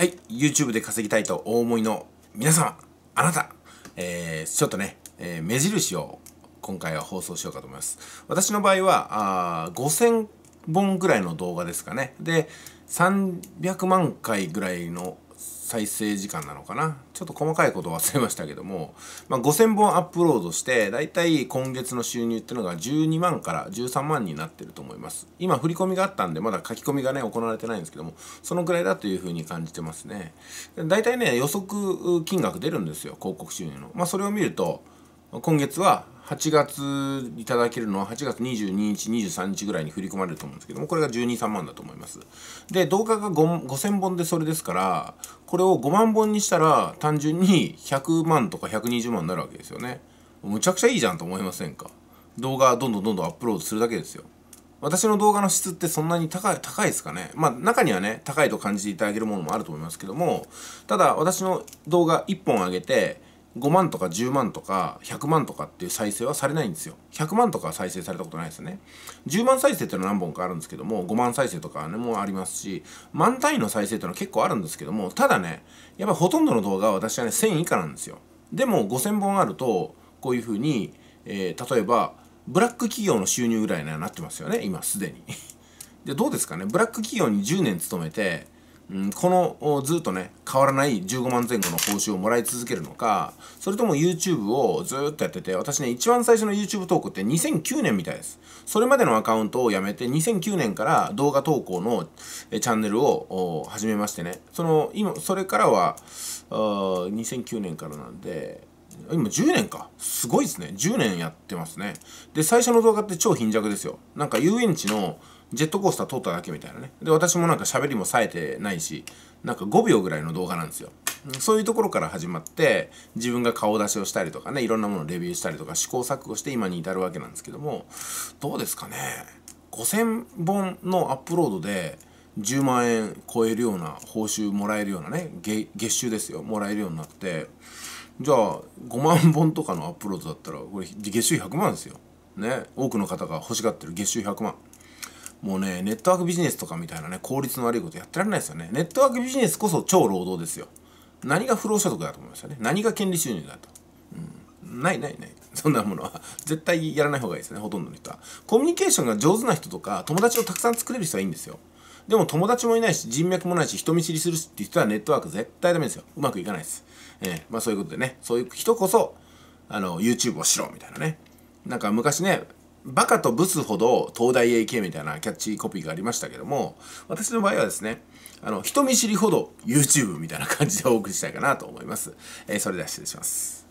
はい、YouTube で稼ぎたいとお思いの皆様、あなた、えー、ちょっとね、えー、目印を今回は放送しようかと思います。私の場合は、あ5000本ぐらいの動画ですかね。で、300万回ぐらいの再生時間なのかなちょっと細かいこと忘れましたけども、まあ、5000本アップロードしてだいたい今月の収入っていうのが12万から13万になってると思います今振り込みがあったんでまだ書き込みがね行われてないんですけどもそのぐらいだというふうに感じてますねだいたいね予測金額出るんですよ広告収入のまあそれを見ると今月は8月いただけるのは8月22日、23日ぐらいに振り込まれると思うんですけども、これが12、3万だと思います。で、動画が5000本でそれですから、これを5万本にしたら単純に100万とか120万になるわけですよね。むちゃくちゃいいじゃんと思いませんか動画どんどんどんどんアップロードするだけですよ。私の動画の質ってそんなに高い、高いですかね。まあ中にはね、高いと感じていただけるものもあると思いますけども、ただ私の動画1本上げて、5万とか10万とか100万とかっていう再生はされないんですよ。100万とか再生されたことないですね。10万再生っていうのは何本かあるんですけども、5万再生とかね、もうありますし、万単位の再生っていうのは結構あるんですけども、ただね、やっぱほとんどの動画は私はね、1000以下なんですよ。でも5000本あると、こういうふうに、えー、例えば、ブラック企業の収入ぐらいにはなってますよね、今すでに。で、どうですかね、ブラック企業に10年勤めて、うん、このずっとね変わらない15万前後の報酬をもらい続けるのかそれとも YouTube をずっとやってて私ね一番最初の YouTube 投稿って2009年みたいですそれまでのアカウントをやめて2009年から動画投稿のチャンネルを始めましてねその今それからは2009年からなんで今10年か。すごいですね。10年やってますね。で、最初の動画って超貧弱ですよ。なんか遊園地のジェットコースター通っただけみたいなね。で、私もなんか喋りも冴えてないし、なんか5秒ぐらいの動画なんですよ。そういうところから始まって、自分が顔出しをしたりとかね、いろんなものをレビューしたりとか、試行錯誤して今に至るわけなんですけども、どうですかね。5000本のアップロードで、10万円超えるような報酬もらえるようなね月収ですよもらえるようになってじゃあ5万本とかのアップロードだったらこれ月収100万ですよ。ね多くの方が欲しがってる月収100万。もうねネットワークビジネスとかみたいなね効率の悪いことやってられないですよね。ネットワークビジネスこそ超労働ですよ。何が不労所得だと思いますよね。何が権利収入だと。うん、ないないない。そんなものは 絶対やらない方がいいですねほとんどの人は。コミュニケーションが上手な人とか友達をたくさん作れる人はいいんですよ。でも友達もいないし、人脈もないし、人見知りするしって人はネットワーク絶対ダメですよ。うまくいかないです。えー、まあそういうことでね、そういう人こそ、あの、YouTube をしろ、みたいなね。なんか昔ね、バカとブスほど東大へ行けみたいなキャッチコピーがありましたけども、私の場合はですね、あの、人見知りほど YouTube みたいな感じでお送りしたいかなと思います。えー、それでは失礼します。